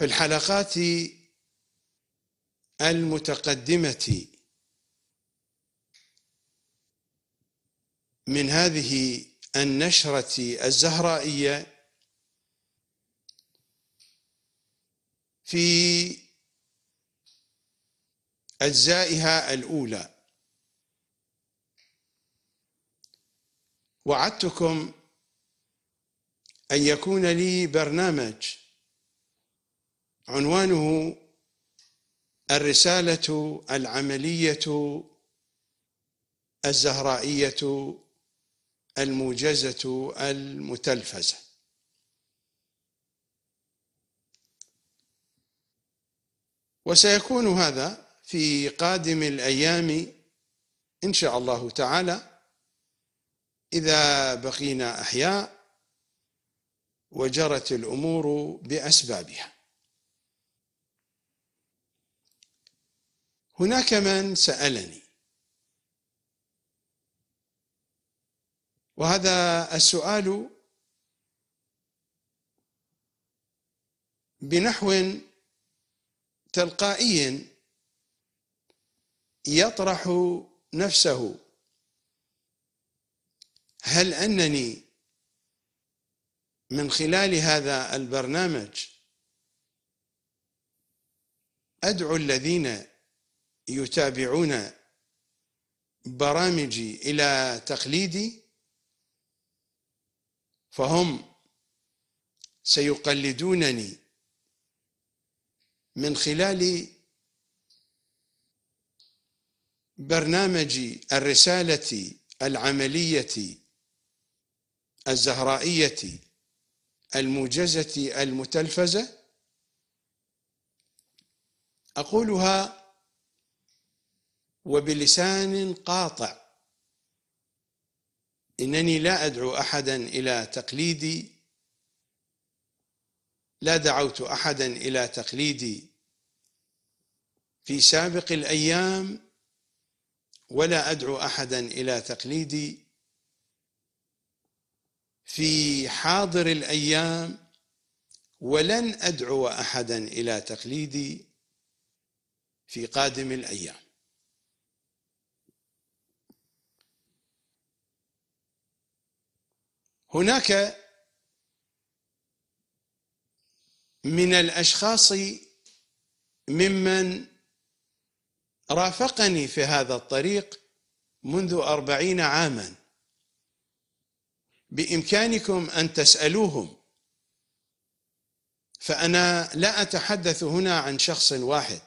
في الحلقات المتقدمة من هذه النشرة الزهرائية في أجزائها الأولى وعدتكم أن يكون لي برنامج عنوانه الرسالة العملية الزهرائية الموجزة المتلفزة وسيكون هذا في قادم الأيام إن شاء الله تعالى إذا بقينا أحياء وجرت الأمور بأسبابها هناك من سألني وهذا السؤال بنحو تلقائي يطرح نفسه هل انني من خلال هذا البرنامج ادعو الذين يتابعون برامجي إلى تقليدي فهم سيقلدونني من خلال برنامج الرسالة العملية الزهرائية الموجزة المتلفزة أقولها وبلسان قاطع انني لا ادعو احدا الى تقليدي لا دعوت احدا الى تقليدي في سابق الايام ولا ادعو احدا الى تقليدي في حاضر الايام ولن ادعو احدا الى تقليدي في قادم الايام هناك من الاشخاص ممن رافقني في هذا الطريق منذ أربعين عاما بإمكانكم أن تسألوهم فأنا لا أتحدث هنا عن شخص واحد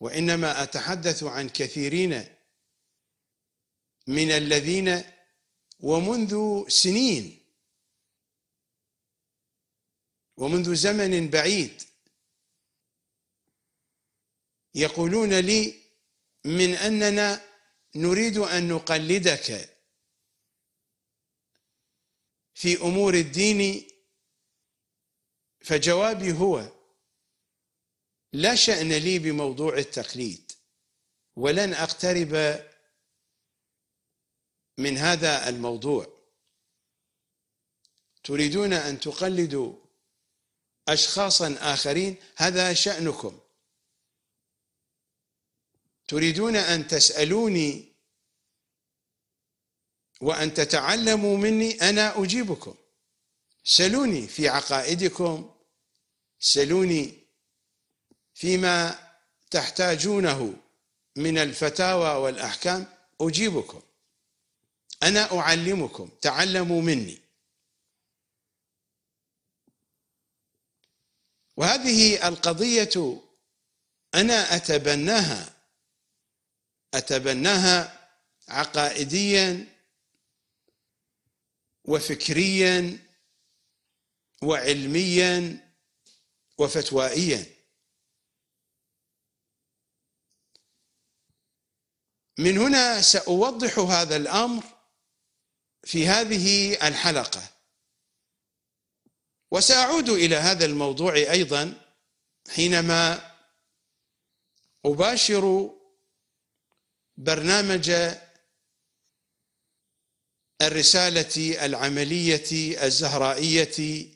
وإنما أتحدث عن كثيرين من الذين ومنذ سنين ومنذ زمن بعيد يقولون لي من اننا نريد ان نقلدك في امور الدين فجوابي هو لا شان لي بموضوع التقليد ولن اقترب من هذا الموضوع تريدون ان تقلدوا اشخاصا اخرين هذا شانكم تريدون ان تسالوني وان تتعلموا مني انا اجيبكم سلوني في عقائدكم سلوني فيما تحتاجونه من الفتاوى والاحكام اجيبكم أنا أعلمكم تعلموا مني وهذه القضية أنا أتبناها أتبناها عقائديا وفكريا وعلميا وفتوائيا من هنا سأوضح هذا الأمر في هذه الحلقه وساعود الى هذا الموضوع ايضا حينما اباشر برنامج الرساله العمليه الزهرائيه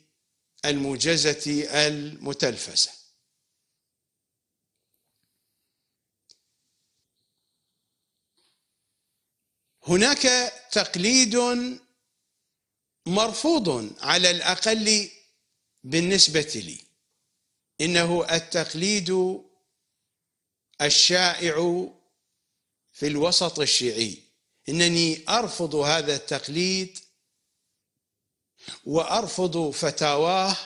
الموجزه المتلفزه هناك تقليد مرفوض على الاقل بالنسبه لي انه التقليد الشائع في الوسط الشيعي انني ارفض هذا التقليد وارفض فتاواه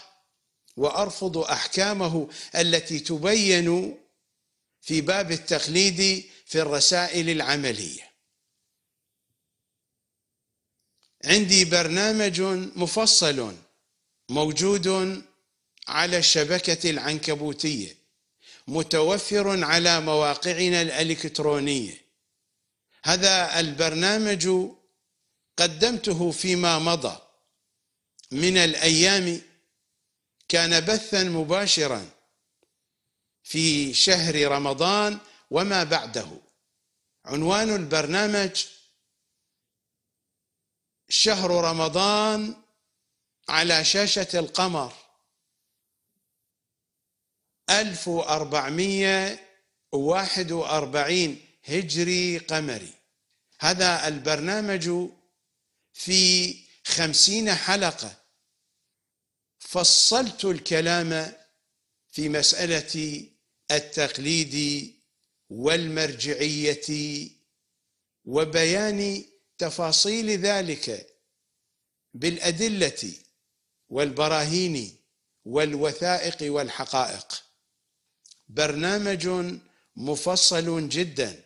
وارفض احكامه التي تبين في باب التقليد في الرسائل العمليه عندي برنامج مفصل موجود على الشبكة العنكبوتية متوفر على مواقعنا الإلكترونية هذا البرنامج قدمته فيما مضى من الأيام كان بثا مباشرا في شهر رمضان وما بعده عنوان البرنامج شهر رمضان على شاشة القمر 1441 هجري قمري هذا البرنامج في خمسين حلقة فصلت الكلام في مسألة التقليد والمرجعية وبيان تفاصيل ذلك بالادله والبراهين والوثائق والحقائق برنامج مفصل جدا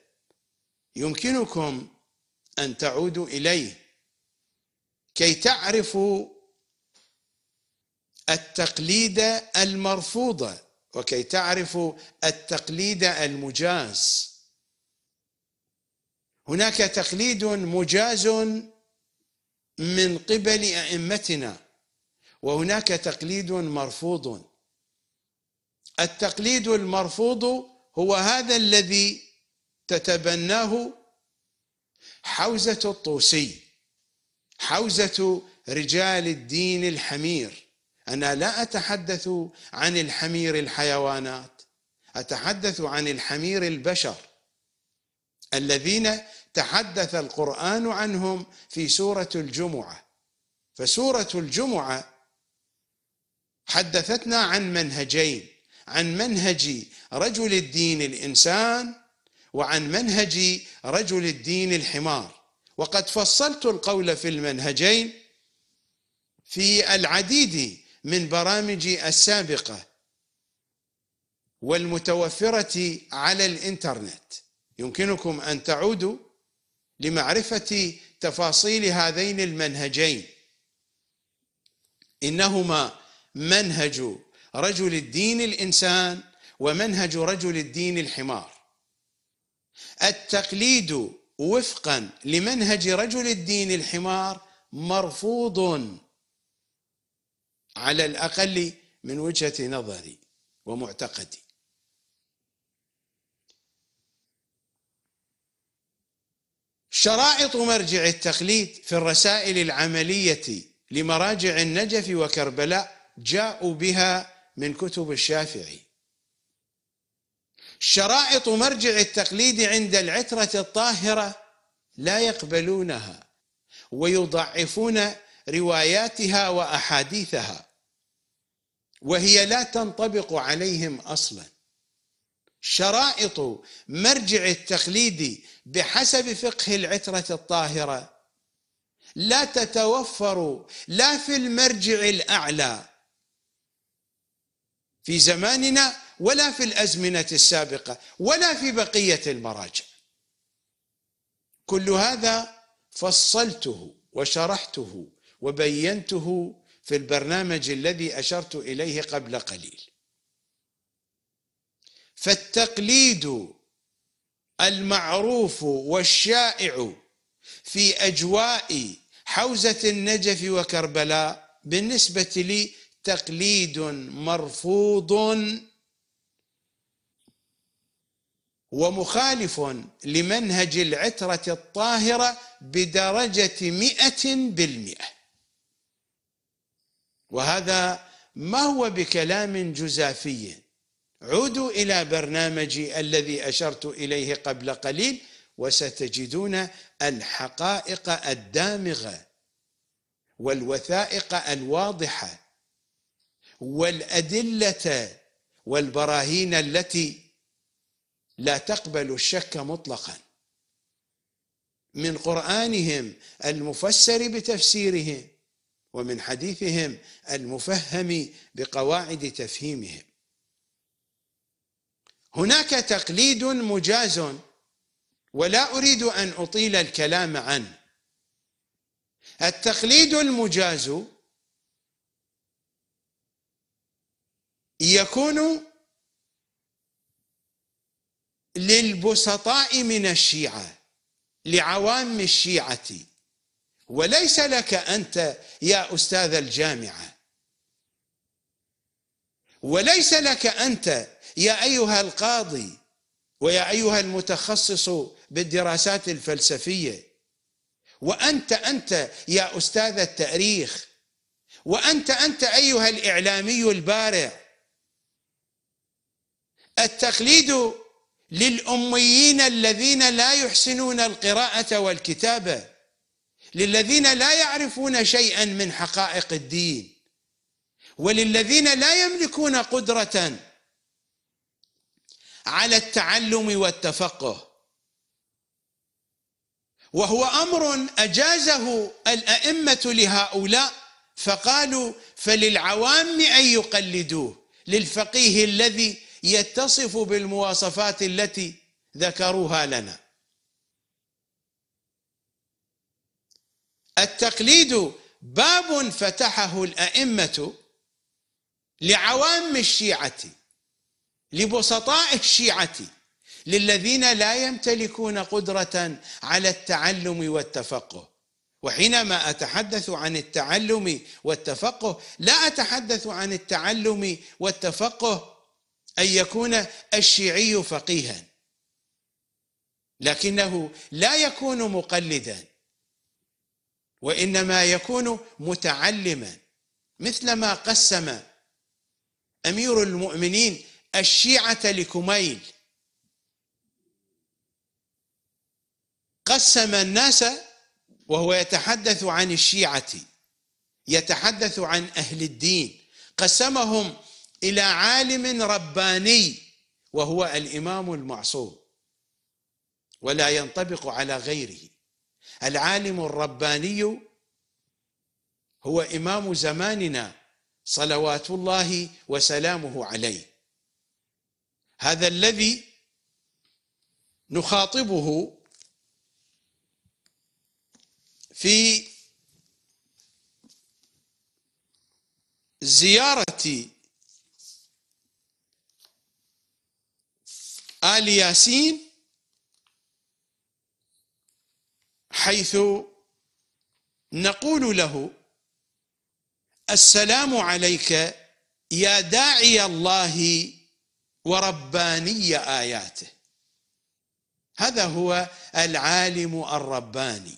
يمكنكم ان تعودوا اليه كي تعرفوا التقليد المرفوض وكي تعرفوا التقليد المجاز هناك تقليد مجاز من قبل ائمتنا وهناك تقليد مرفوض التقليد المرفوض هو هذا الذي تتبناه حوزه الطوسي حوزه رجال الدين الحمير انا لا اتحدث عن الحمير الحيوانات اتحدث عن الحمير البشر الذين تحدث القرآن عنهم في سورة الجمعة فسورة الجمعة حدثتنا عن منهجين عن منهج رجل الدين الإنسان وعن منهج رجل الدين الحمار وقد فصلت القول في المنهجين في العديد من برامجي السابقة والمتوفرة على الإنترنت يمكنكم أن تعودوا لمعرفه تفاصيل هذين المنهجين انهما منهج رجل الدين الانسان ومنهج رجل الدين الحمار التقليد وفقا لمنهج رجل الدين الحمار مرفوض على الاقل من وجهه نظري ومعتقدي شرائط مرجع التقليد في الرسائل العملية لمراجع النجف وكربلاء جاءوا بها من كتب الشافعي شرائط مرجع التقليد عند العترة الطاهرة لا يقبلونها ويضعفون رواياتها وأحاديثها وهي لا تنطبق عليهم أصلاً شرائط مرجع التقليد بحسب فقه العترة الطاهرة لا تتوفر لا في المرجع الأعلى في زماننا ولا في الأزمنة السابقة ولا في بقية المراجع كل هذا فصلته وشرحته وبينته في البرنامج الذي أشرت إليه قبل قليل فالتقليد المعروف والشائع في اجواء حوزه النجف وكربلاء بالنسبه لي تقليد مرفوض ومخالف لمنهج العترة الطاهرة بدرجة مئة بالمئة وهذا ما هو بكلام جزافي عودوا الى برنامجي الذي اشرت اليه قبل قليل وستجدون الحقائق الدامغه والوثائق الواضحه والادله والبراهين التي لا تقبل الشك مطلقا من قرانهم المفسر بتفسيرهم ومن حديثهم المفهم بقواعد تفهيمهم هناك تقليد مجاز ولا أريد أن أطيل الكلام عنه التقليد المجاز يكون للبسطاء من الشيعة لعوام الشيعة وليس لك أنت يا أستاذ الجامعة وليس لك أنت يا ايها القاضي ويا ايها المتخصص بالدراسات الفلسفيه وانت انت يا استاذ التاريخ وانت انت ايها الاعلامي البارع التقليد للاميين الذين لا يحسنون القراءه والكتابه للذين لا يعرفون شيئا من حقائق الدين وللذين لا يملكون قدره على التعلم والتفقه وهو امر اجازه الائمه لهؤلاء فقالوا فللعوام ان يقلدوه للفقيه الذي يتصف بالمواصفات التي ذكروها لنا التقليد باب فتحه الائمه لعوام الشيعه لبسطاء الشيعه للذين لا يمتلكون قدره على التعلم والتفقه وحينما اتحدث عن التعلم والتفقه لا اتحدث عن التعلم والتفقه ان يكون الشيعي فقيها لكنه لا يكون مقلدا وانما يكون متعلما مثلما قسم امير المؤمنين الشيعة لكميل قسم الناس وهو يتحدث عن الشيعة يتحدث عن أهل الدين قسمهم إلى عالم رباني وهو الإمام المعصوم ولا ينطبق على غيره العالم الرباني هو إمام زماننا صلوات الله وسلامه عليه هذا الذي نخاطبه في زيارة آل ياسين حيث نقول له السلام عليك يا داعي الله ورباني اياته هذا هو العالم الرباني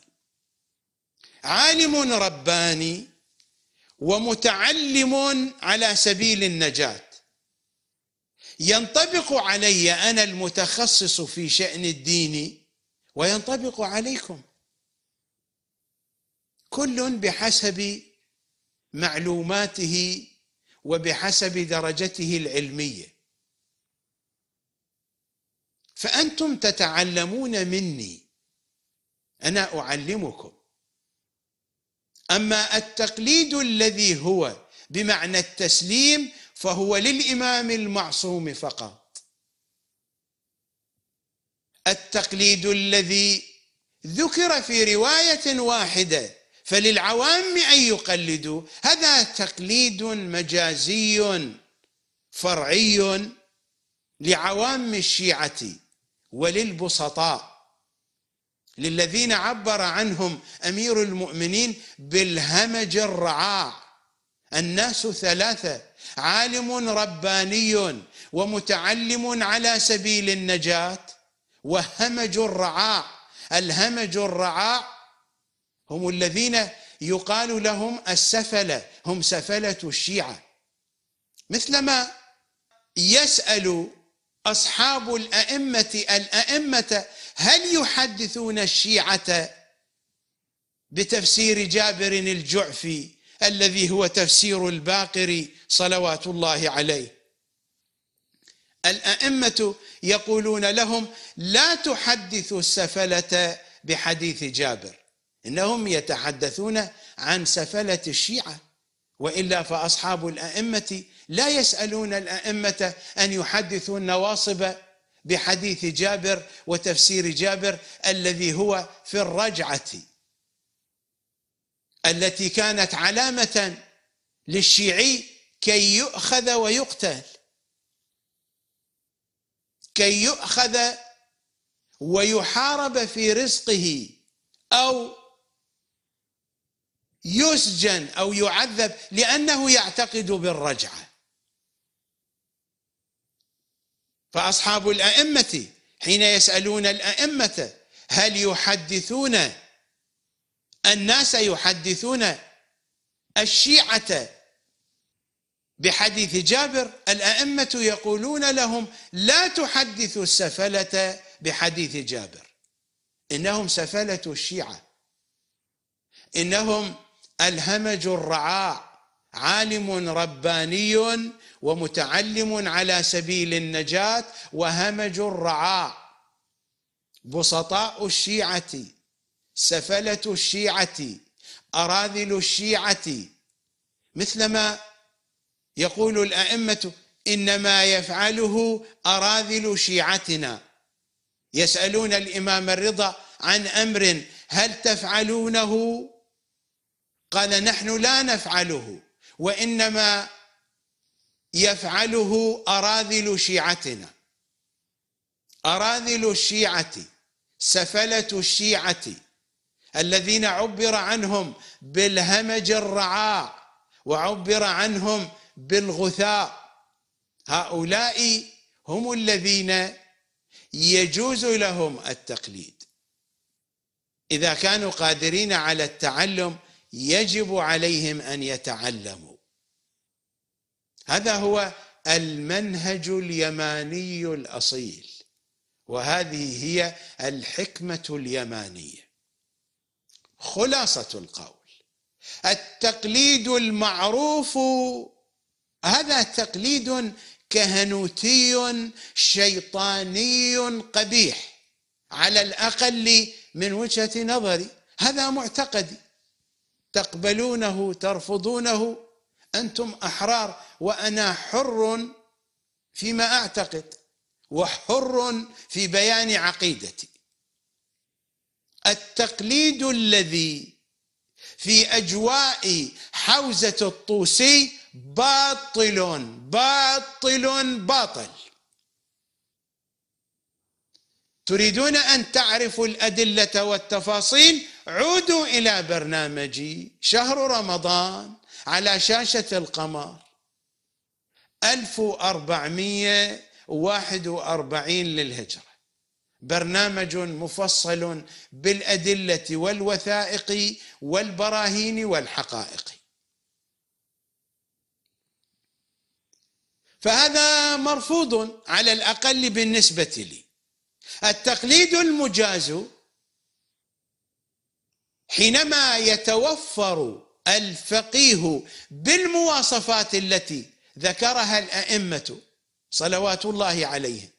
عالم رباني ومتعلم على سبيل النجاه ينطبق علي انا المتخصص في شان الدين وينطبق عليكم كل بحسب معلوماته وبحسب درجته العلميه فانتم تتعلمون مني انا اعلمكم اما التقليد الذي هو بمعنى التسليم فهو للامام المعصوم فقط التقليد الذي ذكر في روايه واحده فللعوام ان يقلدوا هذا تقليد مجازي فرعي لعوام الشيعه وللبسطاء للذين عبر عنهم امير المؤمنين بالهمج الرعاع الناس ثلاثه عالم رباني ومتعلم على سبيل النجاه وهمج الرعاع الهمج الرعاع هم الذين يقال لهم السفله هم سفله الشيعه مثلما يسال أصحاب الأئمة الأئمة هل يحدثون الشيعة بتفسير جابر الجعفي الذي هو تفسير الباقري صلوات الله عليه الأئمة يقولون لهم لا تحدثوا السفلة بحديث جابر إنهم يتحدثون عن سفلة الشيعة وإلا فأصحاب الأئمة لا يسألون الأئمة أن يحدثوا النواصب بحديث جابر وتفسير جابر الذي هو في الرجعة التي كانت علامة للشيعي كي يؤخذ ويقتل كي يؤخذ ويحارب في رزقه أو يسجن أو يعذب لأنه يعتقد بالرجعه فأصحاب الأئمة حين يسألون الأئمة هل يحدثون الناس يحدثون الشيعة بحديث جابر الأئمة يقولون لهم لا تحدثوا السفلة بحديث جابر إنهم سفلة الشيعة إنهم الهمج الرعاع عالم رباني ومتعلم على سبيل النجاة وهمج الرعاء بسطاء الشيعة سفلة الشيعة أراذل الشيعة مثلما يقول الأئمة إنما يفعله أراذل شيعتنا يسألون الإمام الرضا عن أمر هل تفعلونه قال نحن لا نفعله وانما يفعله اراذل شيعتنا اراذل الشيعه سفله الشيعه الذين عبر عنهم بالهمج الرعاع وعبر عنهم بالغثاء هؤلاء هم الذين يجوز لهم التقليد اذا كانوا قادرين على التعلم يجب عليهم ان يتعلموا هذا هو المنهج اليماني الاصيل وهذه هي الحكمه اليمانيه خلاصه القول التقليد المعروف هذا تقليد كهنوتي شيطاني قبيح على الاقل من وجهه نظري هذا معتقدي تقبلونه ترفضونه انتم احرار وانا حر فيما اعتقد وحر في بيان عقيدتي التقليد الذي في اجواء حوزه الطوسي باطل باطل باطل تريدون ان تعرفوا الادله والتفاصيل عودوا إلى برنامجي شهر رمضان على شاشة القمر 1441 للهجرة برنامج مفصل بالأدلة والوثائق والبراهين والحقائق فهذا مرفوض على الأقل بالنسبة لي التقليد المجاز حينما يتوفر الفقيه بالمواصفات التي ذكرها الائمه صلوات الله عليهم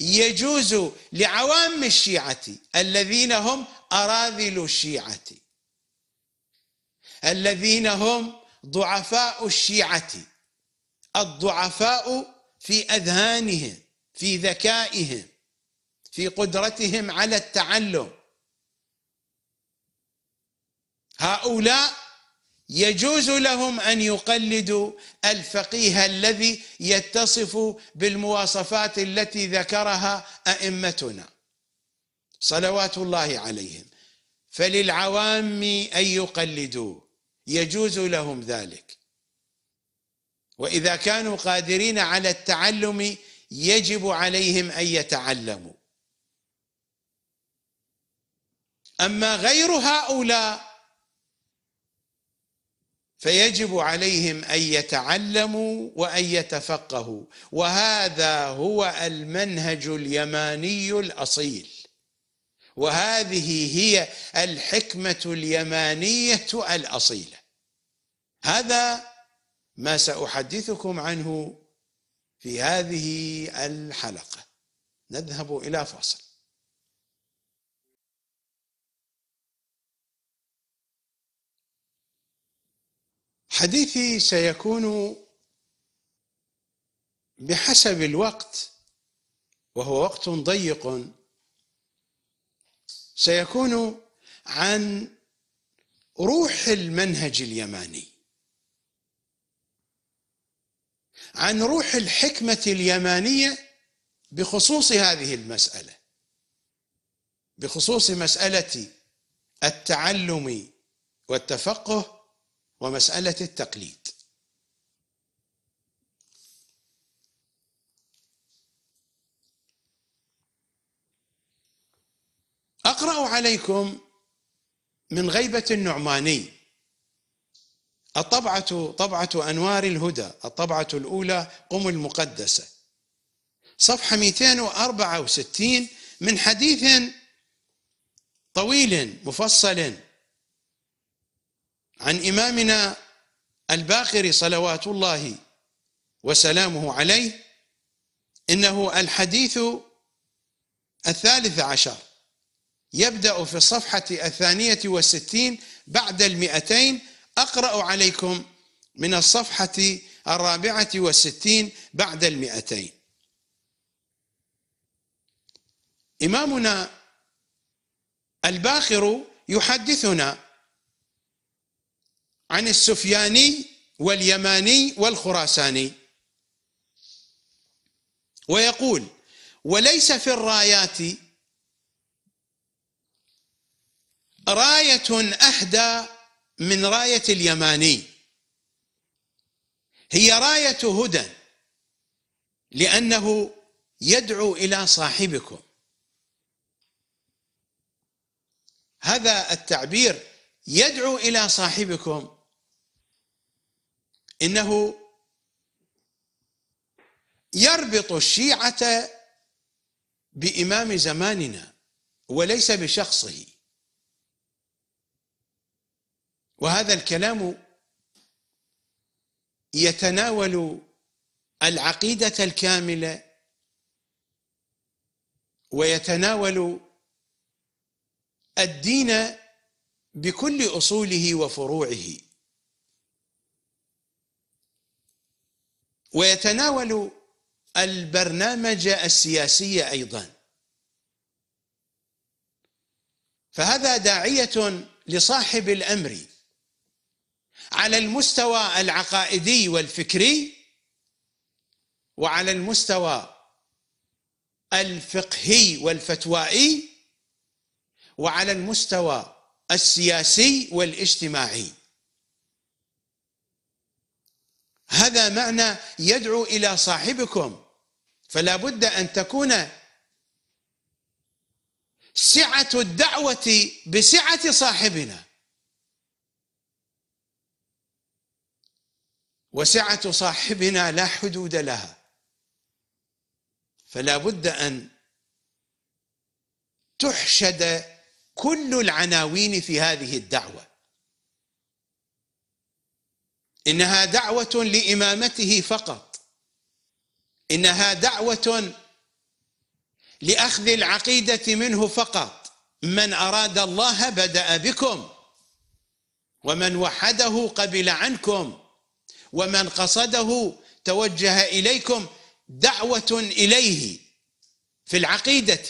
يجوز لعوام الشيعه الذين هم اراذل الشيعه الذين هم ضعفاء الشيعه الضعفاء في اذهانهم في ذكائهم في قدرتهم على التعلم هؤلاء يجوز لهم ان يقلدوا الفقيه الذي يتصف بالمواصفات التي ذكرها ائمتنا صلوات الله عليهم فللعوام ان يقلدوا يجوز لهم ذلك واذا كانوا قادرين على التعلم يجب عليهم ان يتعلموا اما غير هؤلاء فيجب عليهم ان يتعلموا وان يتفقهوا وهذا هو المنهج اليماني الاصيل وهذه هي الحكمه اليمانيه الاصيله هذا ما ساحدثكم عنه في هذه الحلقه نذهب الى فاصل حديثي سيكون بحسب الوقت وهو وقت ضيق سيكون عن روح المنهج اليماني عن روح الحكمه اليمانيه بخصوص هذه المساله بخصوص مساله التعلم والتفقه ومسألة التقليد أقرأ عليكم من غيبة النعماني الطبعة طبعة أنوار الهدى الطبعة الأولى قم المقدسة صفحة 264 من حديث طويل مفصل عن إمامنا الباقر صلوات الله وسلامه عليه إنه الحديث الثالث عشر يبدأ في الصفحة الثانية والستين بعد المئتين أقرأ عليكم من الصفحة الرابعة والستين بعد المئتين إمامنا الباخر يحدثنا عن السفياني واليماني والخراساني ويقول وليس في الرايات راية أحدى من راية اليماني هي راية هدى لأنه يدعو إلى صاحبكم هذا التعبير يدعو إلى صاحبكم انه يربط الشيعه بامام زماننا وليس بشخصه وهذا الكلام يتناول العقيده الكامله ويتناول الدين بكل اصوله وفروعه ويتناول البرنامج السياسي ايضا فهذا داعيه لصاحب الامر على المستوى العقائدي والفكري وعلى المستوى الفقهي والفتوائي وعلى المستوى السياسي والاجتماعي هذا معنى يدعو الى صاحبكم فلا بد ان تكون سعه الدعوه بسعه صاحبنا وسعه صاحبنا لا حدود لها فلا بد ان تحشد كل العناوين في هذه الدعوه انها دعوه لامامته فقط انها دعوه لاخذ العقيده منه فقط من اراد الله بدا بكم ومن وحده قبل عنكم ومن قصده توجه اليكم دعوه اليه في العقيده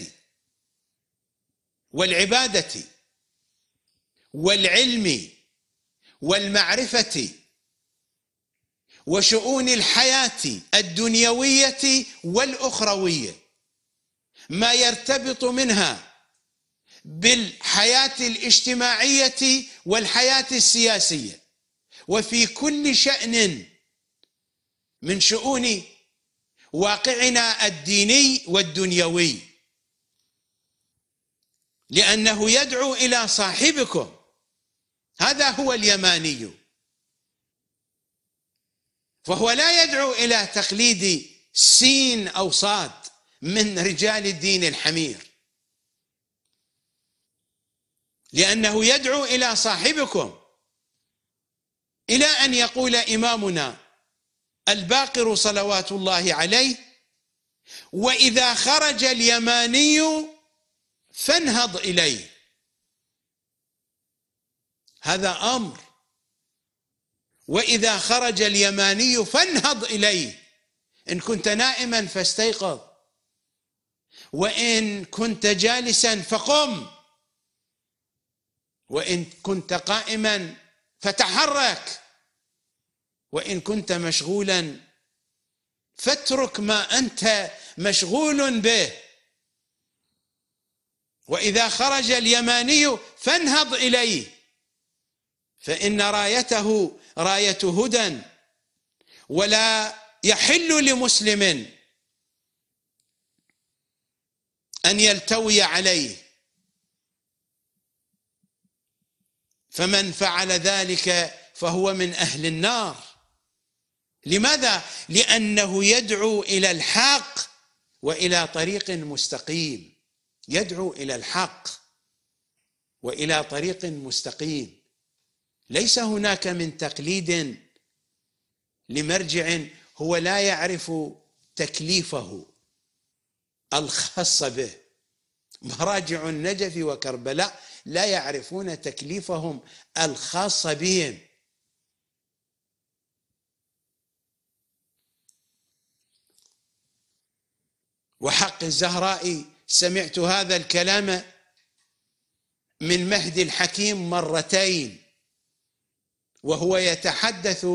والعباده والعلم والمعرفه وشؤون الحياه الدنيويه والاخرويه ما يرتبط منها بالحياه الاجتماعيه والحياه السياسيه وفي كل شان من شؤون واقعنا الديني والدنيوي لانه يدعو الى صاحبكم هذا هو اليماني فهو لا يدعو الى تقليد سين او صاد من رجال الدين الحمير لانه يدعو الى صاحبكم الى ان يقول امامنا الباقر صلوات الله عليه واذا خرج اليماني فانهض اليه هذا امر واذا خرج اليماني فانهض اليه ان كنت نائما فاستيقظ وان كنت جالسا فقم وان كنت قائما فتحرك وان كنت مشغولا فاترك ما انت مشغول به واذا خرج اليماني فانهض اليه فان رايته رايه هدى ولا يحل لمسلم ان يلتوي عليه فمن فعل ذلك فهو من اهل النار لماذا لانه يدعو الى الحق والى طريق مستقيم يدعو الى الحق والى طريق مستقيم ليس هناك من تقليد لمرجع هو لا يعرف تكليفه الخاص به مراجع النجف وكربلاء لا يعرفون تكليفهم الخاص بهم وحق الزهراء سمعت هذا الكلام من مهدي الحكيم مرتين وهو يتحدث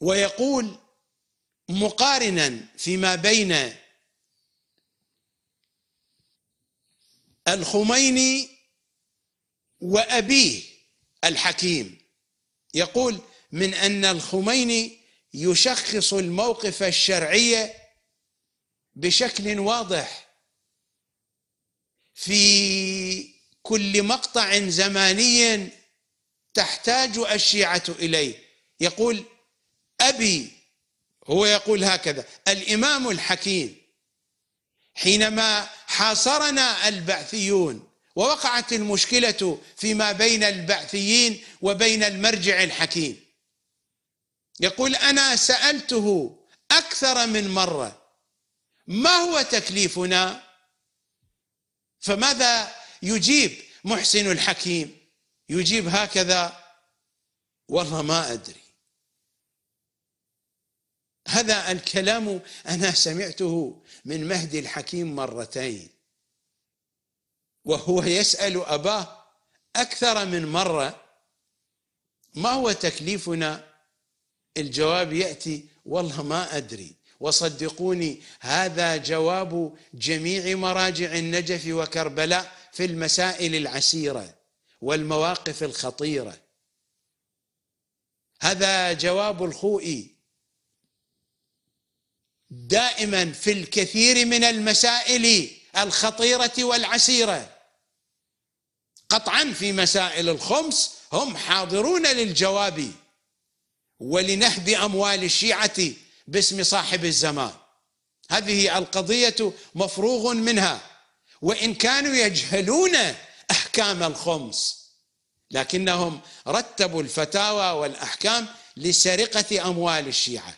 ويقول مقارنا فيما بين الخميني وابيه الحكيم يقول من ان الخميني يشخص الموقف الشرعي بشكل واضح في كل مقطع زماني تحتاج الشيعه اليه يقول ابي هو يقول هكذا الامام الحكيم حينما حاصرنا البعثيون ووقعت المشكله فيما بين البعثيين وبين المرجع الحكيم يقول انا سالته اكثر من مره ما هو تكليفنا فماذا يجيب محسن الحكيم يجيب هكذا والله ما ادري هذا الكلام انا سمعته من مهدي الحكيم مرتين وهو يسال اباه اكثر من مره ما هو تكليفنا الجواب ياتي والله ما ادري وصدقوني هذا جواب جميع مراجع النجف وكربلاء في المسائل العسيره والمواقف الخطيره هذا جواب الخوئي دائما في الكثير من المسائل الخطيره والعسيره قطعا في مسائل الخمس هم حاضرون للجواب ولنهب اموال الشيعه باسم صاحب الزمان هذه القضية مفروغ منها وإن كانوا يجهلون أحكام الخمس لكنهم رتبوا الفتاوى والأحكام لسرقة أموال الشيعة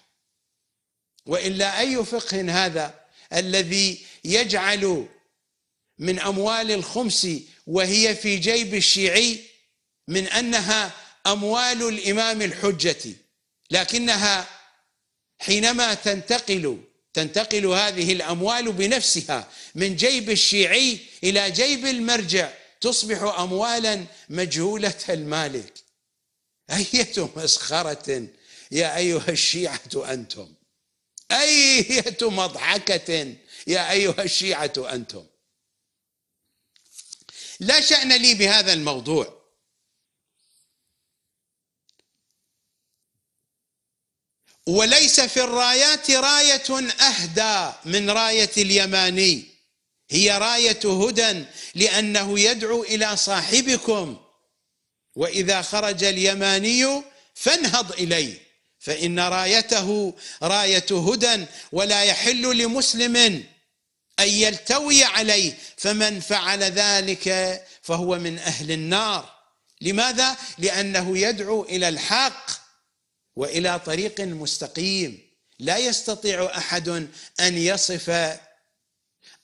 وإلا أي فقه هذا الذي يجعل من أموال الخمس وهي في جيب الشيعي من أنها أموال الإمام الحجة لكنها حينما تنتقل تنتقل هذه الاموال بنفسها من جيب الشيعي الى جيب المرجع تصبح اموالا مجهوله المالك اية مسخرة يا ايها الشيعة انتم اية مضحكة يا ايها الشيعة انتم لا شأن لي بهذا الموضوع وليس في الرايات راية أهدى من راية اليماني هي راية هدى لأنه يدعو إلى صاحبكم وإذا خرج اليماني فانهض إليه فإن رايته راية هدى ولا يحل لمسلم أن يلتوي عليه فمن فعل ذلك فهو من أهل النار لماذا؟ لأنه يدعو إلى الحق والى طريق مستقيم لا يستطيع احد ان يصف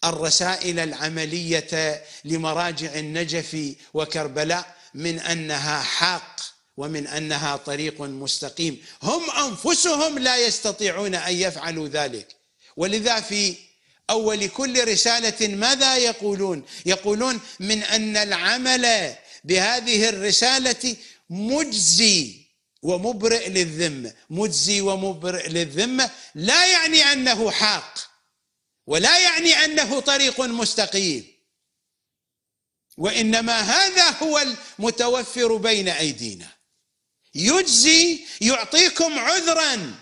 الرسائل العمليه لمراجع النجف وكربلاء من انها حق ومن انها طريق مستقيم هم انفسهم لا يستطيعون ان يفعلوا ذلك ولذا في اول كل رساله ماذا يقولون يقولون من ان العمل بهذه الرساله مجزي ومبرئ للذمة مجزي ومبرئ للذمة لا يعني أنه حاق ولا يعني أنه طريق مستقيم وإنما هذا هو المتوفر بين أيدينا يجزي يعطيكم عذرا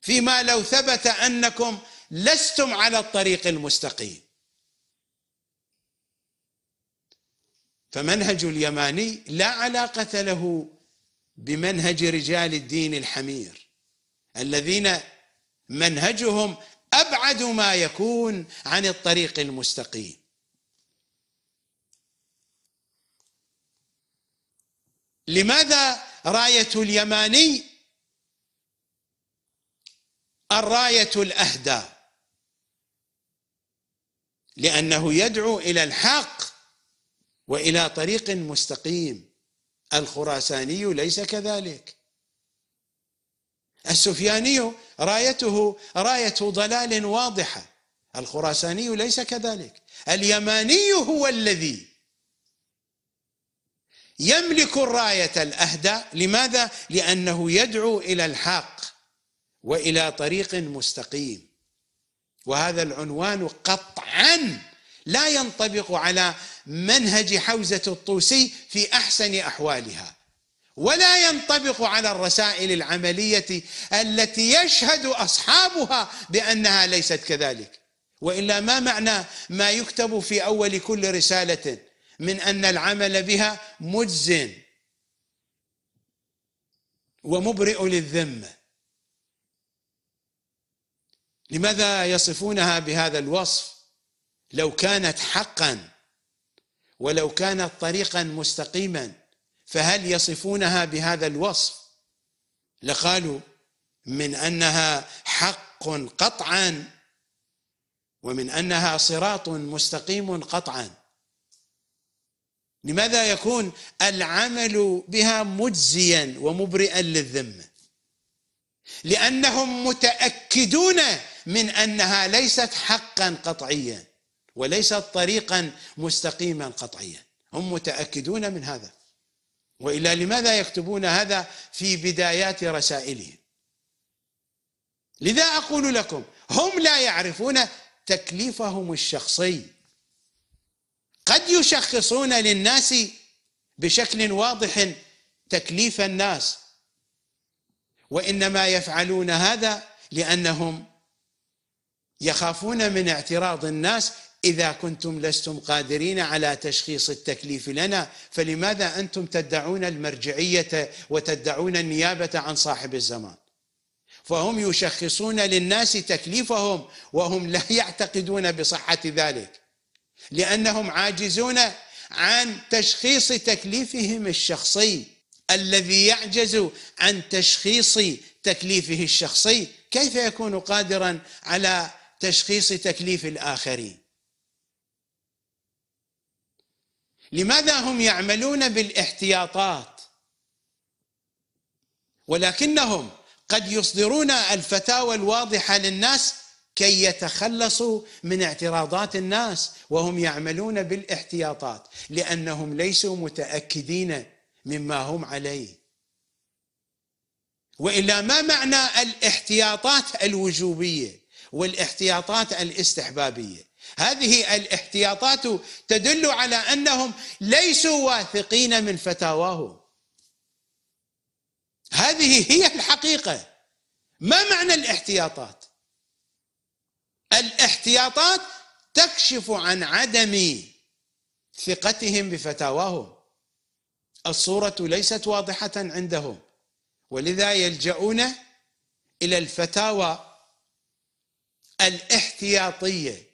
فيما لو ثبت أنكم لستم على الطريق المستقيم فمنهج اليماني لا علاقة له بمنهج رجال الدين الحمير الذين منهجهم ابعد ما يكون عن الطريق المستقيم لماذا رايه اليماني الرايه الاهدى لانه يدعو الى الحق والى طريق مستقيم الخراساني ليس كذلك السفياني رايته رايه ضلال واضحه الخراساني ليس كذلك اليماني هو الذي يملك الرايه الاهدى لماذا لانه يدعو الى الحق والى طريق مستقيم وهذا العنوان قطعا لا ينطبق على منهج حوزة الطوسي في أحسن أحوالها ولا ينطبق على الرسائل العملية التي يشهد أصحابها بأنها ليست كذلك وإلا ما معنى ما يكتب في أول كل رسالة من أن العمل بها مجز ومبرئ للذمه لماذا يصفونها بهذا الوصف لو كانت حقا ولو كانت طريقا مستقيما فهل يصفونها بهذا الوصف لقالوا من انها حق قطعا ومن انها صراط مستقيم قطعا لماذا يكون العمل بها مجزيا ومبرئا للذمه لانهم متاكدون من انها ليست حقا قطعيا وليست طريقا مستقيما قطعيا هم متاكدون من هذا والا لماذا يكتبون هذا في بدايات رسائلهم لذا اقول لكم هم لا يعرفون تكليفهم الشخصي قد يشخصون للناس بشكل واضح تكليف الناس وانما يفعلون هذا لانهم يخافون من اعتراض الناس اذا كنتم لستم قادرين على تشخيص التكليف لنا فلماذا انتم تدعون المرجعيه وتدعون النيابه عن صاحب الزمان فهم يشخصون للناس تكليفهم وهم لا يعتقدون بصحه ذلك لانهم عاجزون عن تشخيص تكليفهم الشخصي الذي يعجز عن تشخيص تكليفه الشخصي كيف يكون قادرا على تشخيص تكليف الاخرين لماذا هم يعملون بالاحتياطات ولكنهم قد يصدرون الفتاوى الواضحه للناس كي يتخلصوا من اعتراضات الناس وهم يعملون بالاحتياطات لانهم ليسوا متاكدين مما هم عليه والا ما معنى الاحتياطات الوجوبيه والاحتياطات الاستحبابيه هذه الاحتياطات تدل على انهم ليسوا واثقين من فتاواهم هذه هي الحقيقه ما معنى الاحتياطات الاحتياطات تكشف عن عدم ثقتهم بفتاواهم الصوره ليست واضحه عندهم ولذا يلجؤون الى الفتاوى الاحتياطيه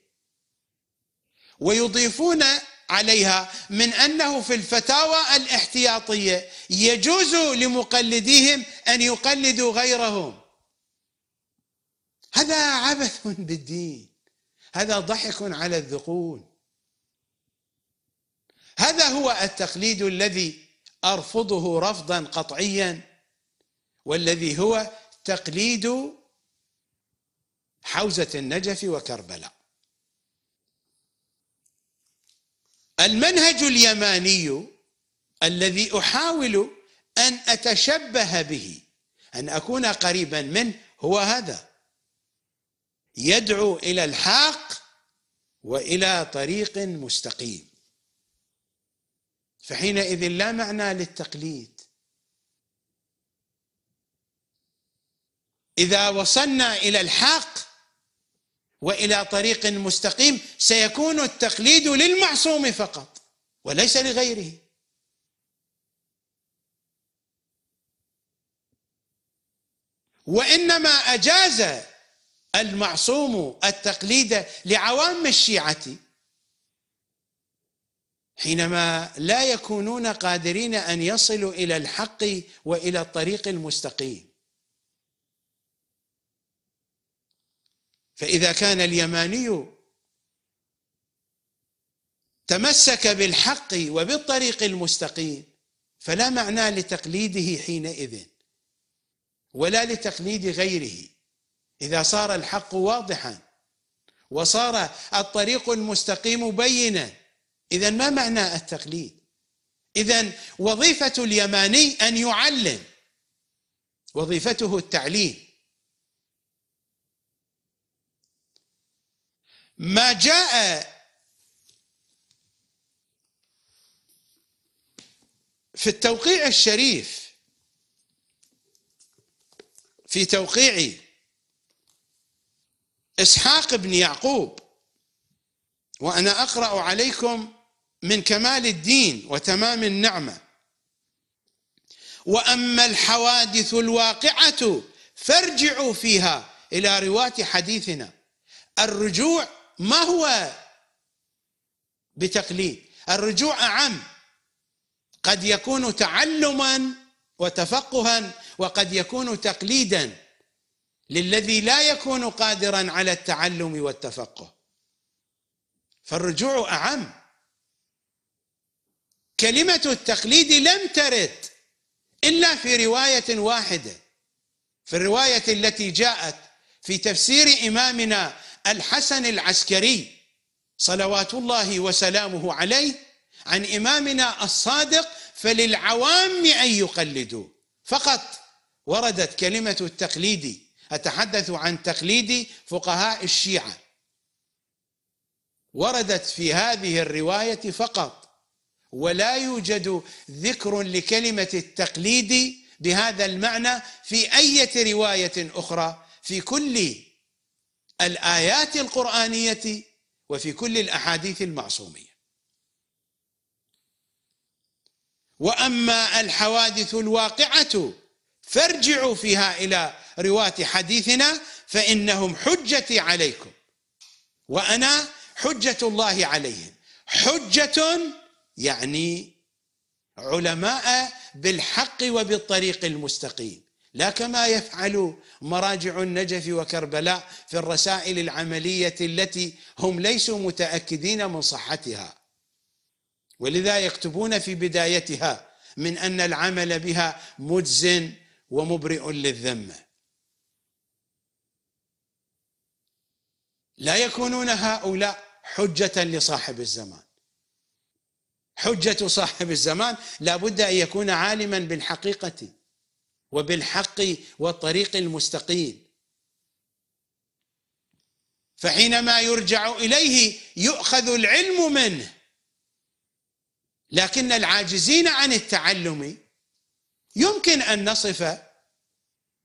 ويضيفون عليها من انه في الفتاوى الاحتياطيه يجوز لمقلديهم ان يقلدوا غيرهم هذا عبث بالدين هذا ضحك على الذقون هذا هو التقليد الذي ارفضه رفضا قطعيا والذي هو تقليد حوزه النجف وكربلاء المنهج اليماني الذي احاول ان اتشبه به ان اكون قريبا منه هو هذا يدعو الى الحق والى طريق مستقيم فحينئذ لا معنى للتقليد اذا وصلنا الى الحق والى طريق مستقيم سيكون التقليد للمعصوم فقط وليس لغيره وانما اجاز المعصوم التقليد لعوام الشيعه حينما لا يكونون قادرين ان يصلوا الى الحق والى الطريق المستقيم فإذا كان اليماني تمسك بالحق وبالطريق المستقيم فلا معنى لتقليده حينئذ ولا لتقليد غيره إذا صار الحق واضحا وصار الطريق المستقيم بينا إذا ما معنى التقليد إذا وظيفة اليماني أن يعلم وظيفته التعليم ما جاء في التوقيع الشريف في توقيع اسحاق بن يعقوب وانا اقرا عليكم من كمال الدين وتمام النعمه واما الحوادث الواقعه فارجعوا فيها الى رواه حديثنا الرجوع ما هو بتقليد الرجوع أعم قد يكون تعلما وتفقها وقد يكون تقليدا للذي لا يكون قادرا على التعلم والتفقه فالرجوع أعم كلمة التقليد لم ترد إلا في رواية واحدة في الرواية التي جاءت في تفسير إمامنا الحسن العسكري صلوات الله وسلامه عليه عن إمامنا الصادق فللعوام أن يقلدوا فقط وردت كلمة التقليدي أتحدث عن تقليد فقهاء الشيعة وردت في هذه الرواية فقط ولا يوجد ذكر لكلمة التقليد بهذا المعنى في أي رواية أخرى في كل الآيات القرآنية وفي كل الأحاديث المعصومية وأما الحوادث الواقعة فارجعوا فيها إلى رواة حديثنا فإنهم حجتي عليكم وأنا حجة الله عليهم حجة يعني علماء بالحق وبالطريق المستقيم لا كما يفعل مراجع النجف وكربلاء في الرسائل العمليه التي هم ليسوا متاكدين من صحتها ولذا يكتبون في بدايتها من ان العمل بها مجز ومبرئ للذمه لا يكونون هؤلاء حجة لصاحب الزمان حجة صاحب الزمان لابد أن يكون عالما بالحقيقة وبالحق والطريق المستقيم فحينما يرجع اليه يؤخذ العلم منه لكن العاجزين عن التعلم يمكن ان نصف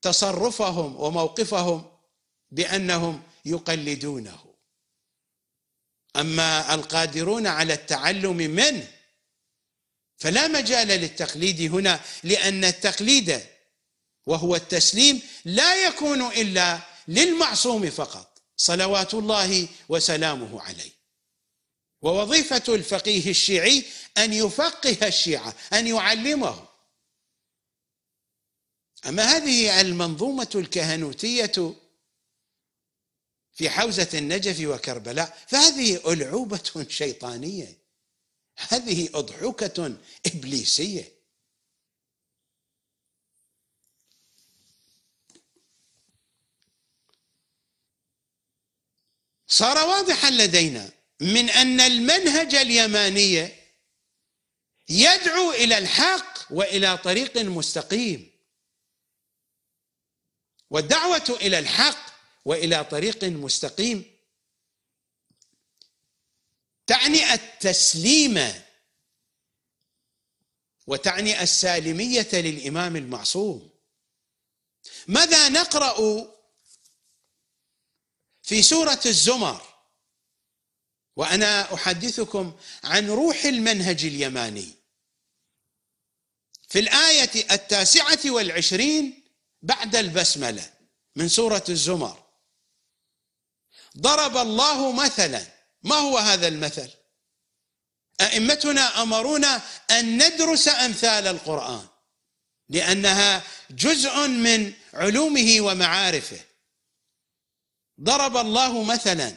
تصرفهم وموقفهم بانهم يقلدونه اما القادرون على التعلم منه فلا مجال للتقليد هنا لان التقليد وهو التسليم لا يكون الا للمعصوم فقط صلوات الله وسلامه عليه ووظيفه الفقيه الشيعي ان يفقه الشيعه ان يعلمهم اما هذه المنظومه الكهنوتيه في حوزه النجف وكربلاء فهذه العوبه شيطانيه هذه اضحوكه ابليسيه صار واضحا لدينا من ان المنهج اليماني يدعو الى الحق والى طريق مستقيم والدعوه الى الحق والى طريق مستقيم تعني التسليم وتعني السالميه للامام المعصوم ماذا نقرا في سوره الزمر وانا احدثكم عن روح المنهج اليماني في الايه التاسعه والعشرين بعد البسمله من سوره الزمر ضرب الله مثلا ما هو هذا المثل ائمتنا امرونا ان ندرس امثال القران لانها جزء من علومه ومعارفه ضرب الله مثلا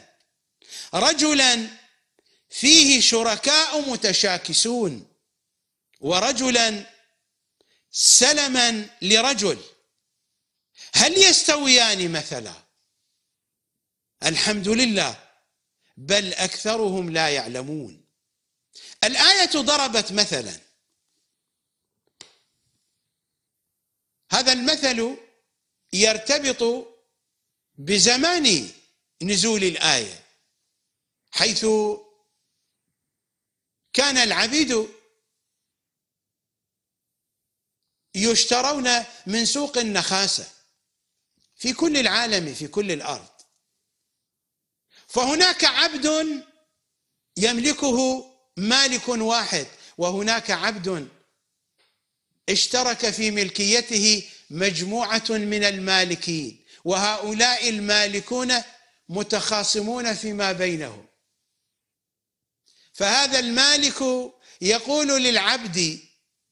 رجلا فيه شركاء متشاكسون ورجلا سلما لرجل هل يستويان مثلا الحمد لله بل اكثرهم لا يعلمون الايه ضربت مثلا هذا المثل يرتبط بزمان نزول الايه حيث كان العبيد يشترون من سوق النخاسه في كل العالم في كل الارض فهناك عبد يملكه مالك واحد وهناك عبد اشترك في ملكيته مجموعه من المالكين وهؤلاء المالكون متخاصمون فيما بينهم فهذا المالك يقول للعبد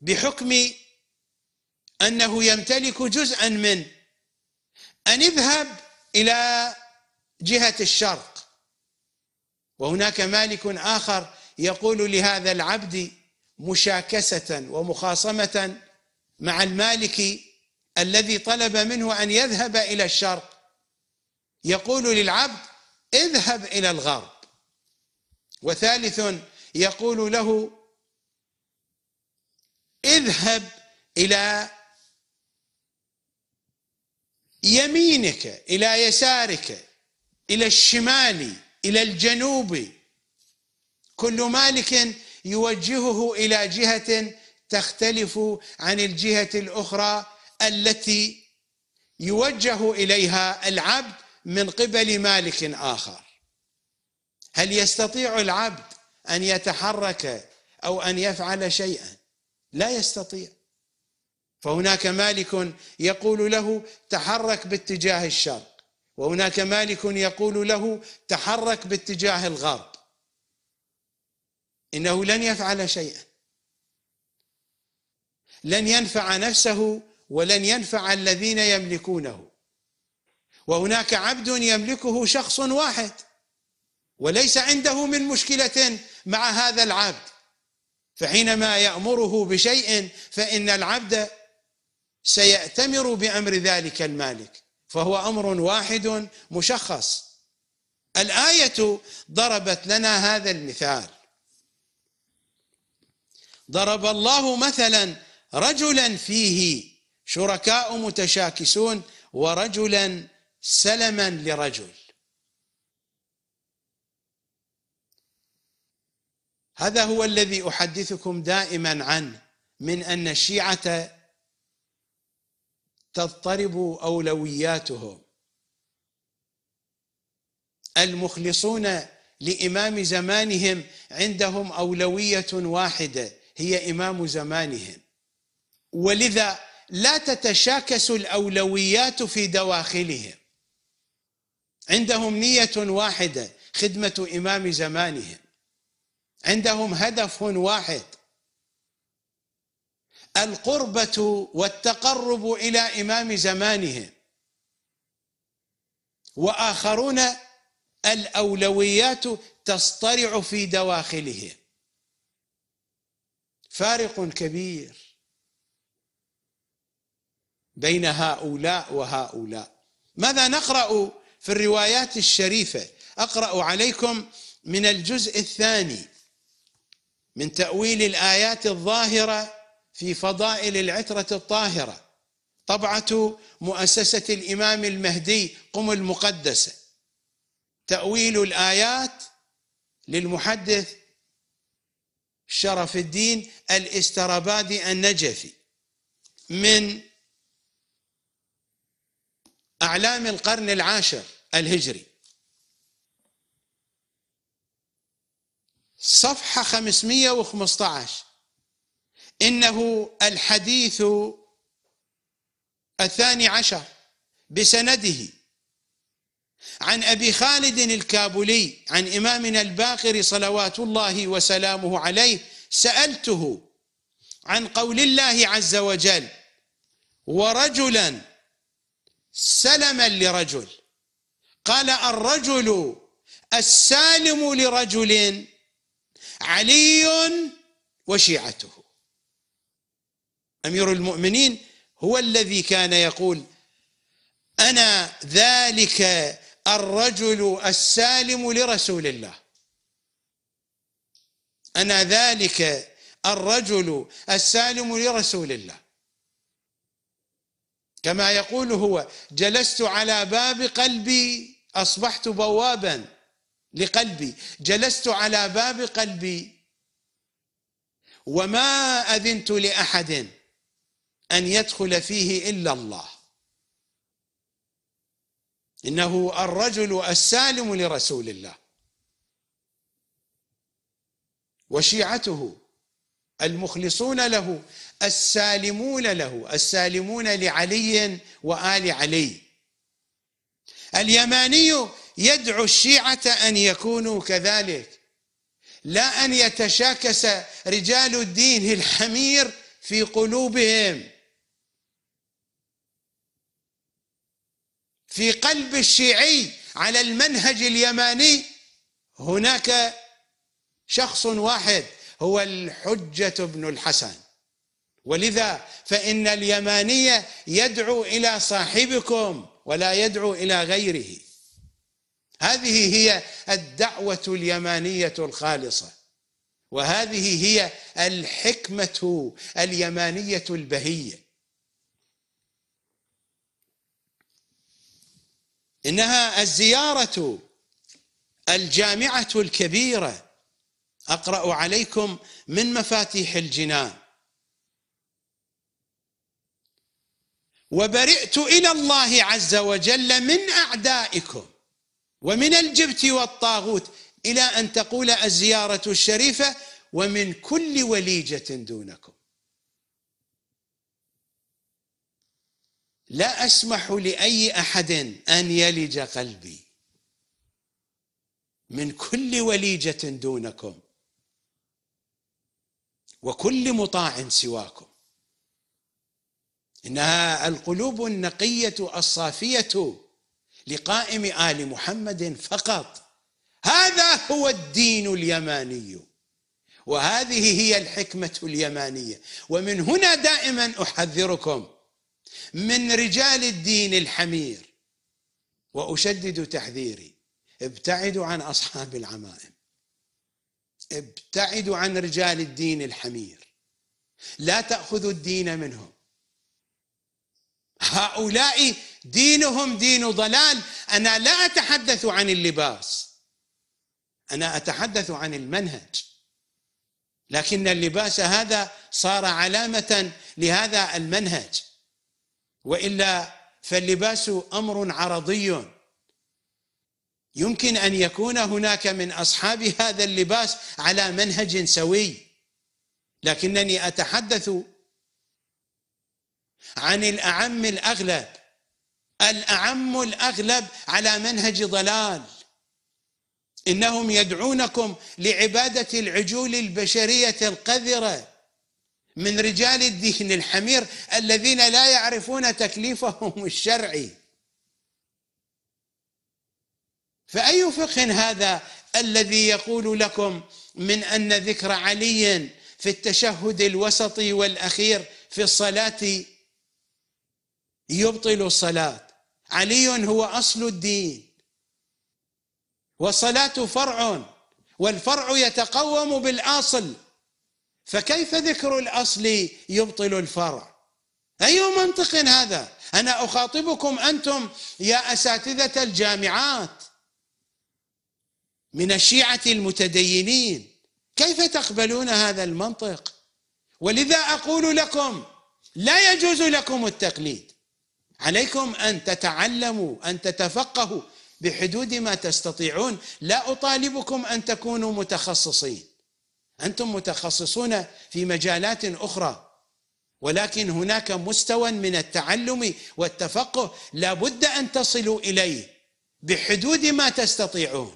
بحكم انه يمتلك جزءا منه ان اذهب الى جهه الشرق وهناك مالك اخر يقول لهذا العبد مشاكسه ومخاصمه مع المالك الذي طلب منه ان يذهب الى الشرق يقول للعبد اذهب الى الغرب وثالث يقول له اذهب الى يمينك الى يسارك الى الشمال الى الجنوب كل مالك يوجهه الى جهه تختلف عن الجهه الاخرى التي يوجه اليها العبد من قبل مالك اخر هل يستطيع العبد ان يتحرك او ان يفعل شيئا لا يستطيع فهناك مالك يقول له تحرك باتجاه الشرق وهناك مالك يقول له تحرك باتجاه الغرب انه لن يفعل شيئا لن ينفع نفسه ولن ينفع الذين يملكونه وهناك عبد يملكه شخص واحد وليس عنده من مشكله مع هذا العبد فحينما يامره بشيء فان العبد سياتمر بامر ذلك المالك فهو امر واحد مشخص الايه ضربت لنا هذا المثال ضرب الله مثلا رجلا فيه شركاء متشاكسون ورجلا سلما لرجل هذا هو الذي احدثكم دائما عنه من ان الشيعه تضطرب اولوياتهم المخلصون لامام زمانهم عندهم اولويه واحده هي امام زمانهم ولذا لا تتشاكس الاولويات في دواخلهم عندهم نيه واحده خدمه امام زمانهم عندهم هدف واحد القربه والتقرب الى امام زمانهم واخرون الاولويات تصطرع في دواخلهم فارق كبير بين هؤلاء وهؤلاء ماذا نقرا في الروايات الشريفه اقرا عليكم من الجزء الثاني من تاويل الايات الظاهره في فضائل العتره الطاهره طبعه مؤسسه الامام المهدي قم المقدسه تاويل الايات للمحدث شرف الدين الاسترابادي النجفي من أعلام القرن العاشر الهجري صفحة 515 إنه الحديث الثاني عشر بسنده عن أبي خالد الكابولي عن إمامنا الباقر صلوات الله وسلامه عليه سألته عن قول الله عز وجل ورجلا سلما لرجل قال الرجل السالم لرجل علي وشيعته امير المؤمنين هو الذي كان يقول انا ذلك الرجل السالم لرسول الله انا ذلك الرجل السالم لرسول الله كما يقول هو جلست على باب قلبي اصبحت بوابا لقلبي جلست على باب قلبي وما اذنت لاحد ان يدخل فيه الا الله انه الرجل السالم لرسول الله وشيعته المخلصون له السالمون له السالمون لعلي وال علي اليماني يدعو الشيعه ان يكونوا كذلك لا ان يتشاكس رجال الدين الحمير في قلوبهم في قلب الشيعي على المنهج اليماني هناك شخص واحد هو الحجة بن الحسن ولذا فإن اليمانية يدعو إلى صاحبكم ولا يدعو إلى غيره هذه هي الدعوة اليمانية الخالصة وهذه هي الحكمة اليمانية البهية إنها الزيارة الجامعة الكبيرة اقرا عليكم من مفاتيح الجنان وبرئت الى الله عز وجل من اعدائكم ومن الجبت والطاغوت الى ان تقول الزياره الشريفه ومن كل وليجه دونكم لا اسمح لاي احد ان يلج قلبي من كل وليجه دونكم وكل مطاع سواكم انها القلوب النقيه الصافيه لقائم ال محمد فقط هذا هو الدين اليماني وهذه هي الحكمه اليمانيه ومن هنا دائما احذركم من رجال الدين الحمير واشدد تحذيري ابتعدوا عن اصحاب العمائم ابتعدوا عن رجال الدين الحمير لا تاخذوا الدين منهم هؤلاء دينهم دين ضلال انا لا اتحدث عن اللباس انا اتحدث عن المنهج لكن اللباس هذا صار علامه لهذا المنهج والا فاللباس امر عرضي يمكن ان يكون هناك من اصحاب هذا اللباس على منهج سوي لكنني اتحدث عن الاعم الاغلب الاعم الاغلب على منهج ضلال انهم يدعونكم لعباده العجول البشريه القذره من رجال الدين الحمير الذين لا يعرفون تكليفهم الشرعي فأي فقه هذا الذي يقول لكم من أن ذكر علي في التشهد الوسطي والأخير في الصلاة يبطل الصلاة علي هو أصل الدين والصلاة فرع والفرع يتقوم بالأصل فكيف ذكر الأصل يبطل الفرع أي منطق هذا أنا أخاطبكم أنتم يا أساتذة الجامعات من الشيعة المتدينين كيف تقبلون هذا المنطق ولذا أقول لكم لا يجوز لكم التقليد عليكم أن تتعلموا أن تتفقهوا بحدود ما تستطيعون لا أطالبكم أن تكونوا متخصصين أنتم متخصصون في مجالات أخرى ولكن هناك مستوى من التعلم والتفقه لا بد أن تصلوا إليه بحدود ما تستطيعون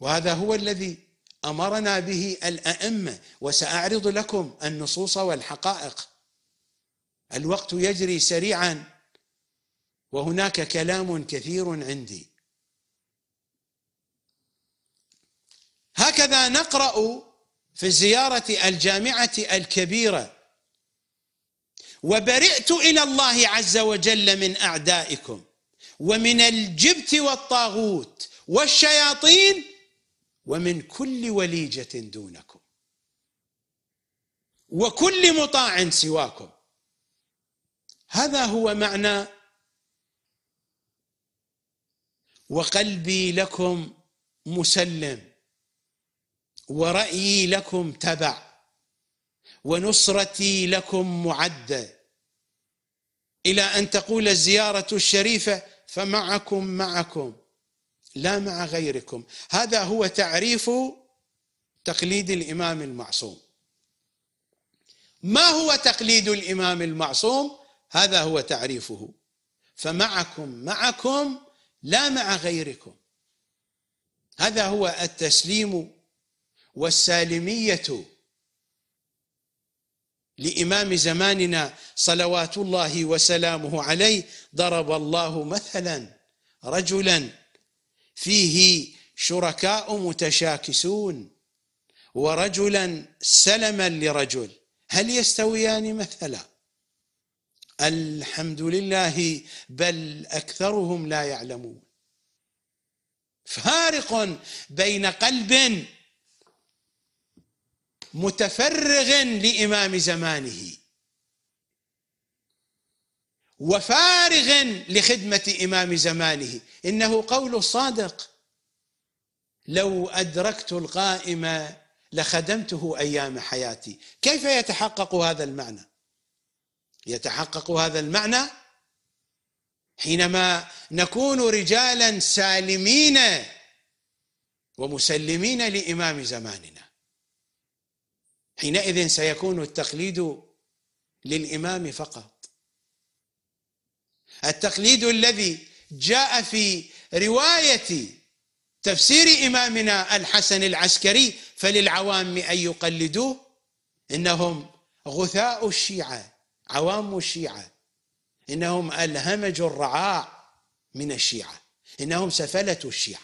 وهذا هو الذي امرنا به الائمه وساعرض لكم النصوص والحقائق الوقت يجري سريعا وهناك كلام كثير عندي هكذا نقرا في زياره الجامعه الكبيره وبرئت الى الله عز وجل من اعدائكم ومن الجبت والطاغوت والشياطين ومن كل وليجة دونكم وكل مطاع سواكم هذا هو معنى وقلبي لكم مسلم ورأيي لكم تبع ونصرتي لكم معدة إلى أن تقول الزيارة الشريفة فمعكم معكم لا مع غيركم هذا هو تعريف تقليد الامام المعصوم ما هو تقليد الامام المعصوم هذا هو تعريفه فمعكم معكم لا مع غيركم هذا هو التسليم والسالميه لامام زماننا صلوات الله وسلامه عليه ضرب الله مثلا رجلا فيه شركاء متشاكسون ورجلا سلما لرجل هل يستويان مثلا الحمد لله بل اكثرهم لا يعلمون فارق بين قلب متفرغ لامام زمانه وفارغ لخدمة إمام زمانه إنه قول الصادق لو أدركت القائم لخدمته أيام حياتي كيف يتحقق هذا المعنى يتحقق هذا المعنى حينما نكون رجالا سالمين ومسلمين لإمام زماننا حينئذ سيكون التقليد للإمام فقط التقليد الذي جاء في روايه تفسير امامنا الحسن العسكري فللعوام ان يقلدوه انهم غثاء الشيعه عوام الشيعه انهم الهمج الرعاع من الشيعه انهم سفله الشيعه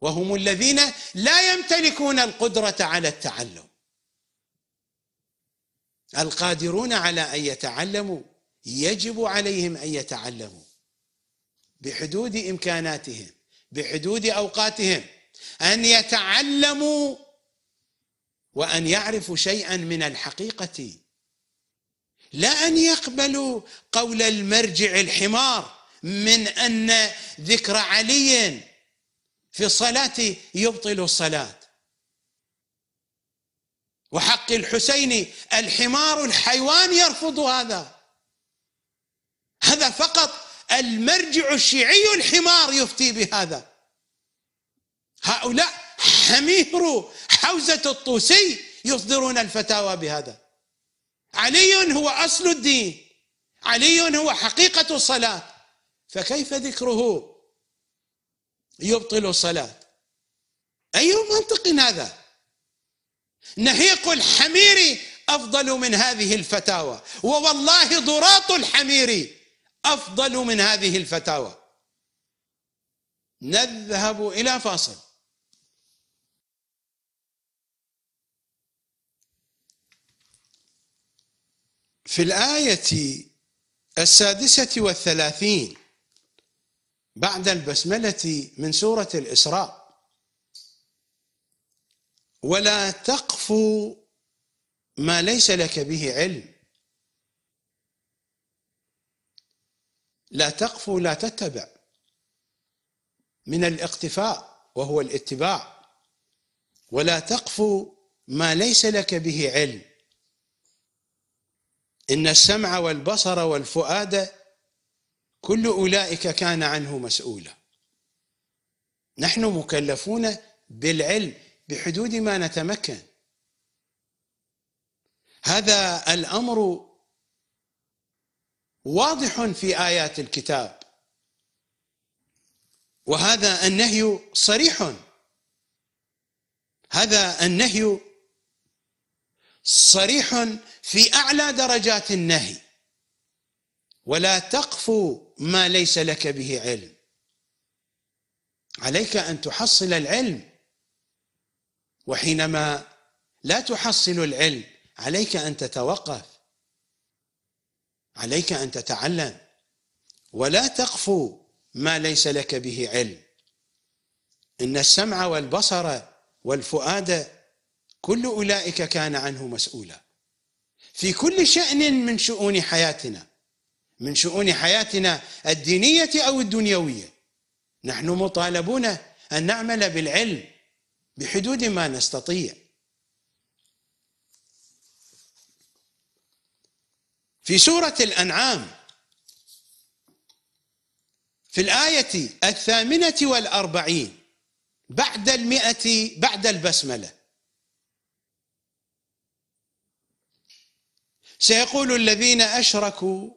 وهم الذين لا يمتلكون القدره على التعلم القادرون على ان يتعلموا يجب عليهم ان يتعلموا بحدود امكاناتهم بحدود اوقاتهم ان يتعلموا وان يعرفوا شيئا من الحقيقه لا ان يقبلوا قول المرجع الحمار من ان ذكر علي في الصلاه يبطل الصلاه وحق الحسين الحمار الحيوان يرفض هذا هذا فقط المرجع الشيعي الحمار يفتي بهذا هؤلاء حمير حوزة الطوسي يصدرون الفتاوى بهذا علي هو أصل الدين علي هو حقيقة الصلاة فكيف ذكره يبطل الصلاة أي منطق هذا نهيق الحمير أفضل من هذه الفتاوى ووالله ضراط الحمير افضل من هذه الفتاوى نذهب الى فاصل في الايه السادسه والثلاثين بعد البسمله من سوره الاسراء ولا تقف ما ليس لك به علم لا تقف لا تتبع من الاقتفاء وهو الاتباع ولا تقف ما ليس لك به علم إن السمع والبصر والفؤاد كل أولئك كان عنه مسؤولا نحن مكلفون بالعلم بحدود ما نتمكن هذا الأمر واضح في ايات الكتاب وهذا النهي صريح هذا النهي صريح في اعلى درجات النهي ولا تقف ما ليس لك به علم عليك ان تحصل العلم وحينما لا تحصل العلم عليك ان تتوقف عليك ان تتعلم ولا تقف ما ليس لك به علم ان السمع والبصر والفؤاد كل اولئك كان عنه مسؤولا في كل شان من شؤون حياتنا من شؤون حياتنا الدينيه او الدنيويه نحن مطالبون ان نعمل بالعلم بحدود ما نستطيع في سورة الأنعام في الآية الثامنة والأربعين بعد المئة بعد البسملة سيقول الذين أشركوا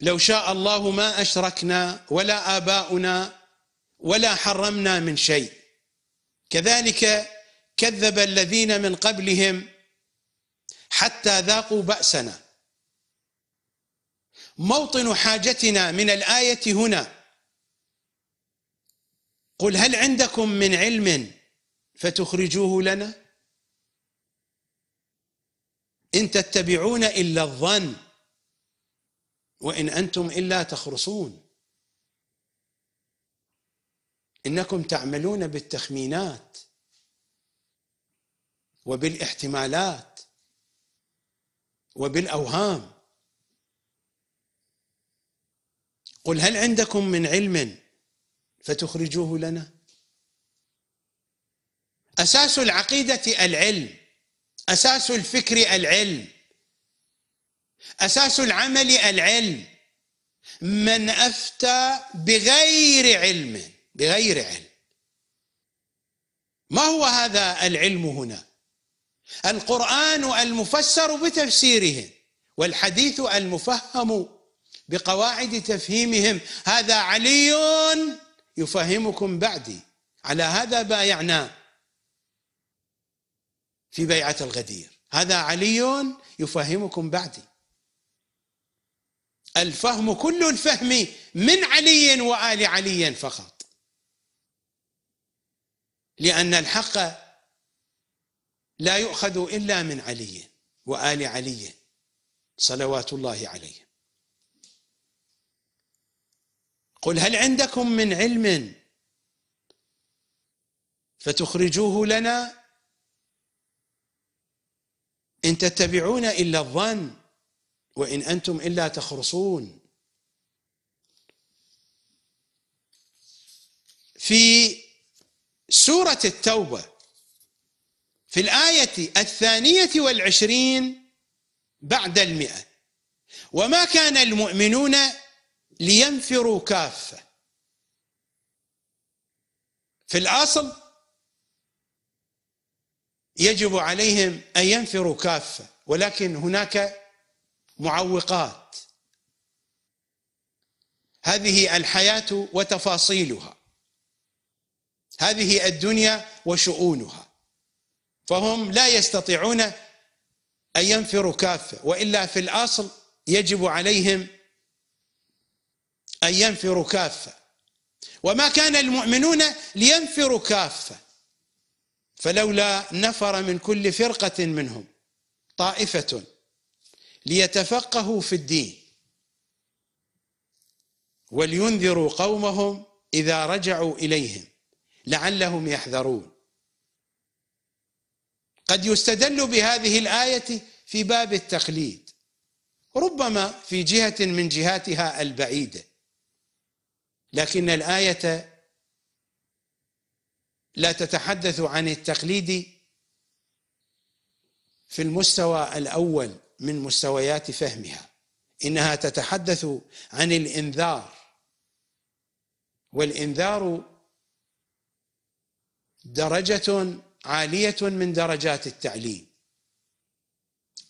لو شاء الله ما أشركنا ولا آباؤنا ولا حرمنا من شيء كذلك كذب الذين من قبلهم حتى ذاقوا بأسنا موطن حاجتنا من الآية هنا قل هل عندكم من علم فتخرجوه لنا إن تتبعون إلا الظن وإن أنتم إلا تخرصون إنكم تعملون بالتخمينات وبالاحتمالات وبالأوهام قل هل عندكم من علم فتخرجوه لنا اساس العقيده العلم اساس الفكر العلم اساس العمل العلم من افتى بغير علم بغير علم ما هو هذا العلم هنا القران المفسر بتفسيره والحديث المفهم بقواعد تفهيمهم هذا علي يفهمكم بعدي على هذا بايعنا في بيعة الغدير هذا علي يفهمكم بعدي الفهم كل الفهم من علي وآل علي فقط لأن الحق لا يؤخذ إلا من علي وآل علي صلوات الله عليه قل هل عندكم من علم فتخرجوه لنا ان تتبعون الا الظن وان انتم الا تخرصون في سوره التوبه في الايه الثانيه والعشرين بعد المئه وما كان المؤمنون لينفروا كافة في الأصل يجب عليهم أن ينفروا كافة ولكن هناك معوقات هذه الحياة وتفاصيلها هذه الدنيا وشؤونها فهم لا يستطيعون أن ينفروا كافة وإلا في الأصل يجب عليهم أن ينفروا كافة وما كان المؤمنون لينفروا كافة فلولا نفر من كل فرقة منهم طائفة ليتفقهوا في الدين ولينذروا قومهم إذا رجعوا إليهم لعلهم يحذرون قد يستدل بهذه الآية في باب التقليد ربما في جهة من جهاتها البعيده لكن الايه لا تتحدث عن التقليد في المستوى الاول من مستويات فهمها انها تتحدث عن الانذار والانذار درجه عاليه من درجات التعليم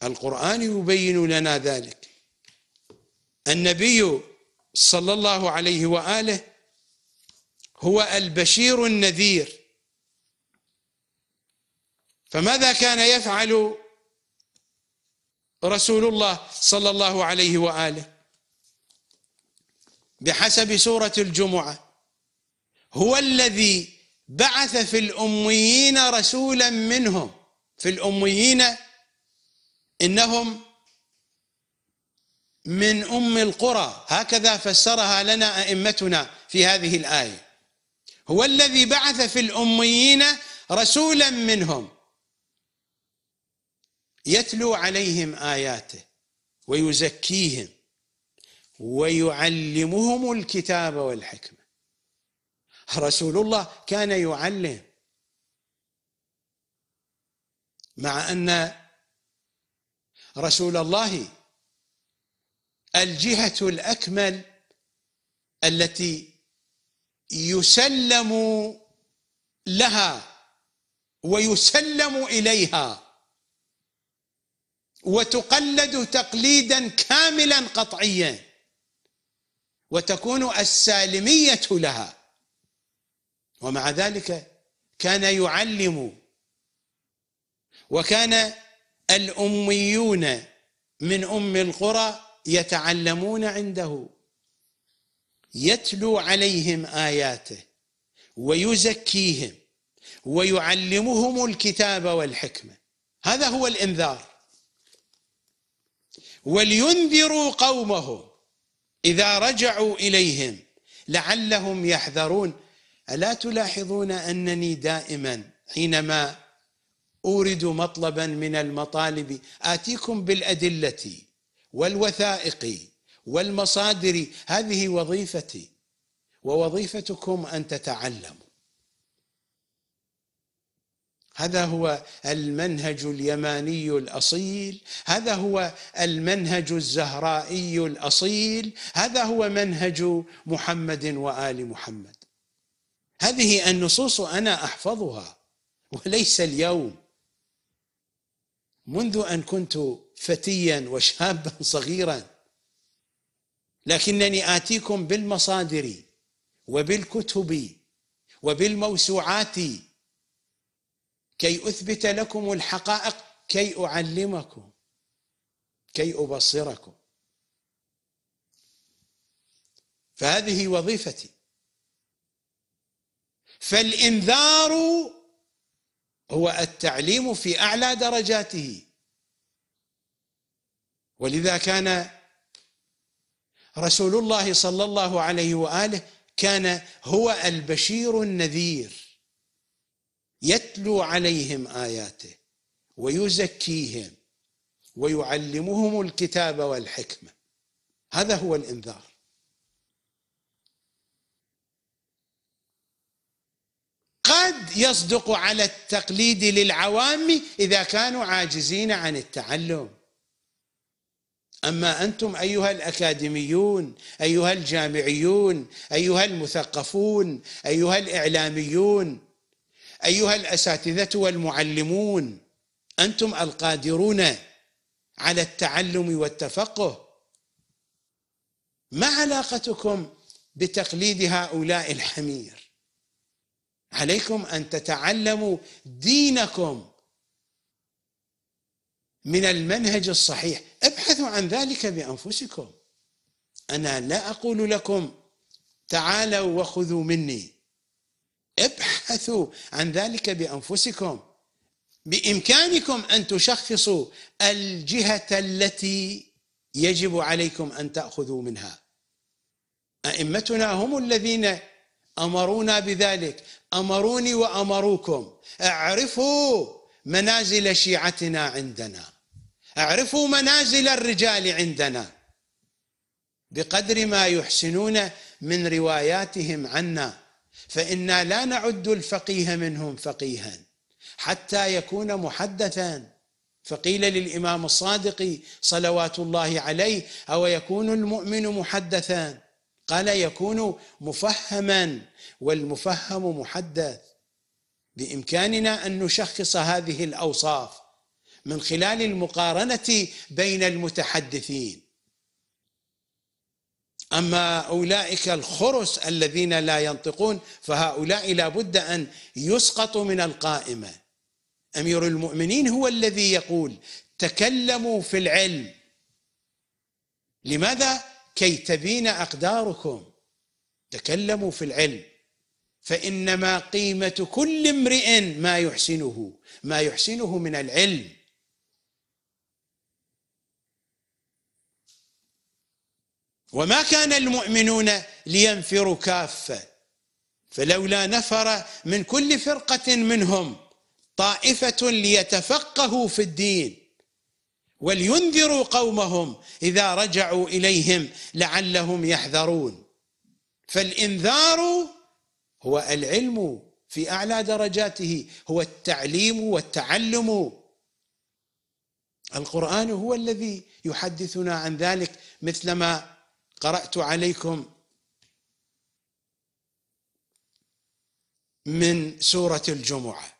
القران يبين لنا ذلك النبي صلى الله عليه واله هو البشير النذير فماذا كان يفعل رسول الله صلى الله عليه واله بحسب سوره الجمعه هو الذي بعث في الاميين رسولا منهم في الاميين انهم من أم القرى هكذا فسرها لنا أئمتنا في هذه الآية هو الذي بعث في الأميين رسولا منهم يتلو عليهم آياته ويزكيهم ويعلمهم الكتاب والحكمة رسول الله كان يعلم مع أن رسول الله الجهة الأكمل التي يسلم لها ويسلم إليها وتقلد تقليدا كاملا قطعيا وتكون السالمية لها ومع ذلك كان يعلم وكان الأميون من أم القرى يتعلمون عنده يتلو عليهم اياته ويزكيهم ويعلمهم الكتاب والحكمه هذا هو الانذار ولينذروا قومهم اذا رجعوا اليهم لعلهم يحذرون الا تلاحظون انني دائما حينما اورد مطلبا من المطالب اتيكم بالادله والوثائق والمصادر هذه وظيفتي ووظيفتكم ان تتعلموا هذا هو المنهج اليماني الاصيل هذا هو المنهج الزهرائي الاصيل هذا هو منهج محمد وال محمد هذه النصوص انا احفظها وليس اليوم منذ ان كنت فتيا وشابا صغيرا لكنني اتيكم بالمصادر وبالكتب وبالموسوعات كي اثبت لكم الحقائق كي اعلمكم كي ابصركم فهذه وظيفتي فالانذار هو التعليم في اعلى درجاته ولذا كان رسول الله صلى الله عليه واله كان هو البشير النذير يتلو عليهم اياته ويزكيهم ويعلمهم الكتاب والحكمه هذا هو الانذار قد يصدق على التقليد للعوام اذا كانوا عاجزين عن التعلم اما انتم ايها الاكاديميون ايها الجامعيون ايها المثقفون ايها الاعلاميون ايها الاساتذه والمعلمون انتم القادرون على التعلم والتفقه ما علاقتكم بتقليد هؤلاء الحمير عليكم ان تتعلموا دينكم من المنهج الصحيح ابحثوا عن ذلك بانفسكم انا لا اقول لكم تعالوا وخذوا مني ابحثوا عن ذلك بانفسكم بامكانكم ان تشخصوا الجهه التي يجب عليكم ان تاخذوا منها ائمتنا هم الذين امرونا بذلك امروني وامروكم اعرفوا منازل شيعتنا عندنا اعرفوا منازل الرجال عندنا بقدر ما يحسنون من رواياتهم عنا فإنا لا نعد الفقيه منهم فقيها حتى يكون محدثا فقيل للإمام الصادق صلوات الله عليه أو يكون المؤمن محدثا قال يكون مفهما والمفهم محدث بإمكاننا أن نشخص هذه الأوصاف من خلال المقارنة بين المتحدثين أما أولئك الخرس الذين لا ينطقون فهؤلاء لا بد أن يسقطوا من القائمة أمير المؤمنين هو الذي يقول تكلموا في العلم لماذا؟ كي تبين أقداركم تكلموا في العلم فإنما قيمة كل امرئ ما يحسنه ما يحسنه من العلم وما كان المؤمنون لينفروا كافه فلولا نفر من كل فرقه منهم طائفه ليتفقهوا في الدين ولينذروا قومهم اذا رجعوا اليهم لعلهم يحذرون فالانذار هو العلم في اعلى درجاته هو التعليم والتعلم القران هو الذي يحدثنا عن ذلك مثلما قرأت عليكم من سورة الجمعة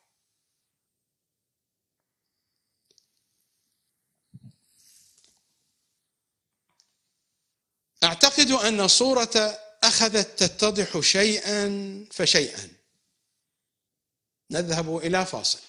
أعتقد أن صورة أخذت تتضح شيئا فشيئا نذهب إلى فاصل